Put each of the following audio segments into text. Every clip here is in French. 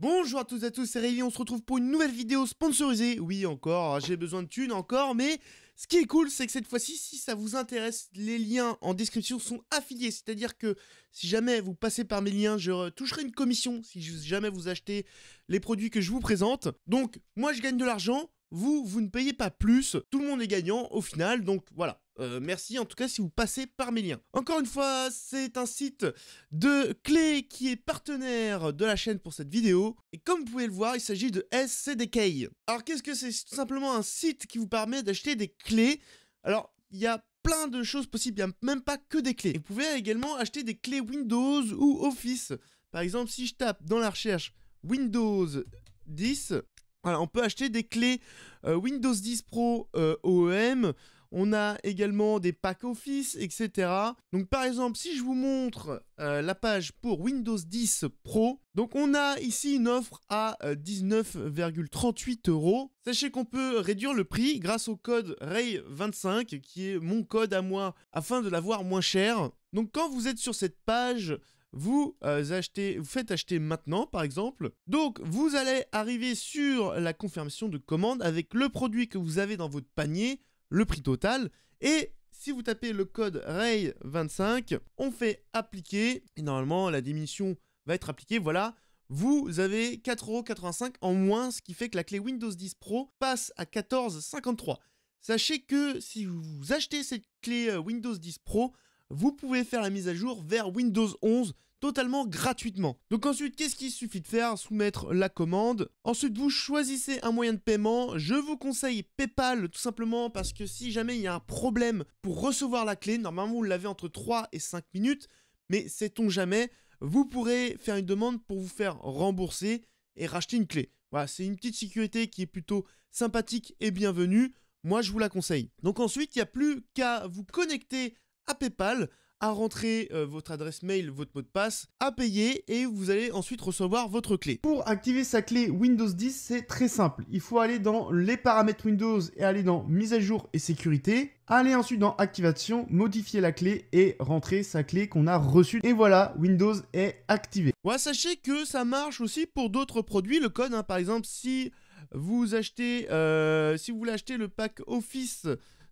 Bonjour à tous et à tous, c'est Rémi, on se retrouve pour une nouvelle vidéo sponsorisée. Oui, encore, hein, j'ai besoin de thunes encore, mais ce qui est cool, c'est que cette fois-ci, si ça vous intéresse, les liens en description sont affiliés. C'est-à-dire que si jamais vous passez par mes liens, je toucherai une commission si jamais vous achetez les produits que je vous présente. Donc, moi, je gagne de l'argent, vous, vous ne payez pas plus, tout le monde est gagnant au final, donc voilà. Euh, merci en tout cas si vous passez par mes liens. Encore une fois, c'est un site de clés qui est partenaire de la chaîne pour cette vidéo. Et comme vous pouvez le voir, il s'agit de SCDK. Alors qu'est-ce que c'est tout simplement un site qui vous permet d'acheter des clés. Alors, il y a plein de choses possibles, il n'y a même pas que des clés. vous pouvez également acheter des clés Windows ou Office. Par exemple, si je tape dans la recherche Windows 10, voilà, on peut acheter des clés euh, Windows 10 Pro euh, OEM, on a également des packs Office, etc. Donc par exemple, si je vous montre euh, la page pour Windows 10 Pro, donc on a ici une offre à 19,38 euh, euros. Sachez qu'on peut réduire le prix grâce au code RAY25, qui est mon code à moi, afin de l'avoir moins cher. Donc quand vous êtes sur cette page, vous euh, vous faites acheter maintenant par exemple. Donc vous allez arriver sur la confirmation de commande avec le produit que vous avez dans votre panier le prix total. Et si vous tapez le code RAY25, on fait appliquer. Et normalement, la diminution va être appliquée. Voilà, vous avez 4,85€ en moins, ce qui fait que la clé Windows 10 Pro passe à 14,53€. Sachez que si vous achetez cette clé euh, Windows 10 Pro, vous pouvez faire la mise à jour vers Windows 11, totalement gratuitement. Donc ensuite, qu'est-ce qu'il suffit de faire Soumettre la commande. Ensuite, vous choisissez un moyen de paiement. Je vous conseille PayPal tout simplement parce que si jamais il y a un problème pour recevoir la clé, normalement vous l'avez entre 3 et 5 minutes, mais sait-on jamais, vous pourrez faire une demande pour vous faire rembourser et racheter une clé. Voilà, c'est une petite sécurité qui est plutôt sympathique et bienvenue. Moi, je vous la conseille. Donc ensuite, il n'y a plus qu'à vous connecter à PayPal à rentrer euh, votre adresse mail, votre mot de passe, à payer et vous allez ensuite recevoir votre clé. Pour activer sa clé Windows 10, c'est très simple. Il faut aller dans les paramètres Windows et aller dans mise à jour et sécurité. Aller ensuite dans activation, modifier la clé et rentrer sa clé qu'on a reçue. Et voilà, Windows est activé. sachez que ça marche aussi pour d'autres produits, le code. Hein. par exemple, si vous achetez, euh, si vous voulez acheter le pack Office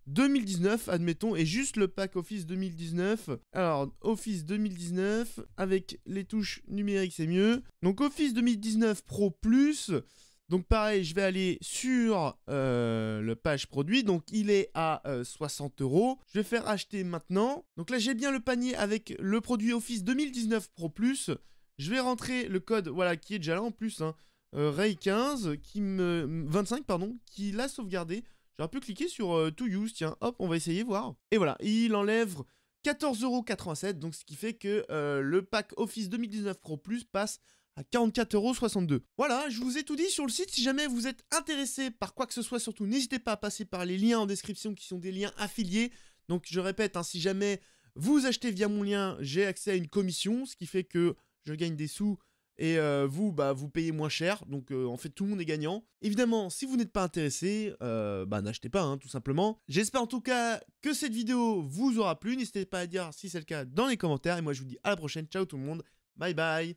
2019, admettons, et juste le pack Office 2019. Alors, Office 2019, avec les touches numériques, c'est mieux. Donc, Office 2019 Pro Plus. Donc, pareil, je vais aller sur euh, le page produit. Donc, il est à 60 euh, euros. Je vais faire acheter maintenant. Donc, là, j'ai bien le panier avec le produit Office 2019 Pro Plus. Je vais rentrer le code, voilà, qui est déjà là en plus, hein. euh, Ray 15, qui me, 25, pardon, qui l'a sauvegardé. J'aurais pu cliquer sur euh, To Use, tiens, hop, on va essayer voir. Et voilà, il enlève 14,87€, donc ce qui fait que euh, le pack Office 2019 Pro Plus passe à 44,62€. Voilà, je vous ai tout dit sur le site. Si jamais vous êtes intéressé par quoi que ce soit, surtout n'hésitez pas à passer par les liens en description qui sont des liens affiliés. Donc je répète, hein, si jamais vous achetez via mon lien, j'ai accès à une commission, ce qui fait que je gagne des sous et euh, vous, bah, vous payez moins cher, donc euh, en fait tout le monde est gagnant. Évidemment, si vous n'êtes pas intéressé, euh, bah, n'achetez pas, hein, tout simplement. J'espère en tout cas que cette vidéo vous aura plu. N'hésitez pas à dire si c'est le cas dans les commentaires. Et moi, je vous dis à la prochaine. Ciao tout le monde. Bye bye.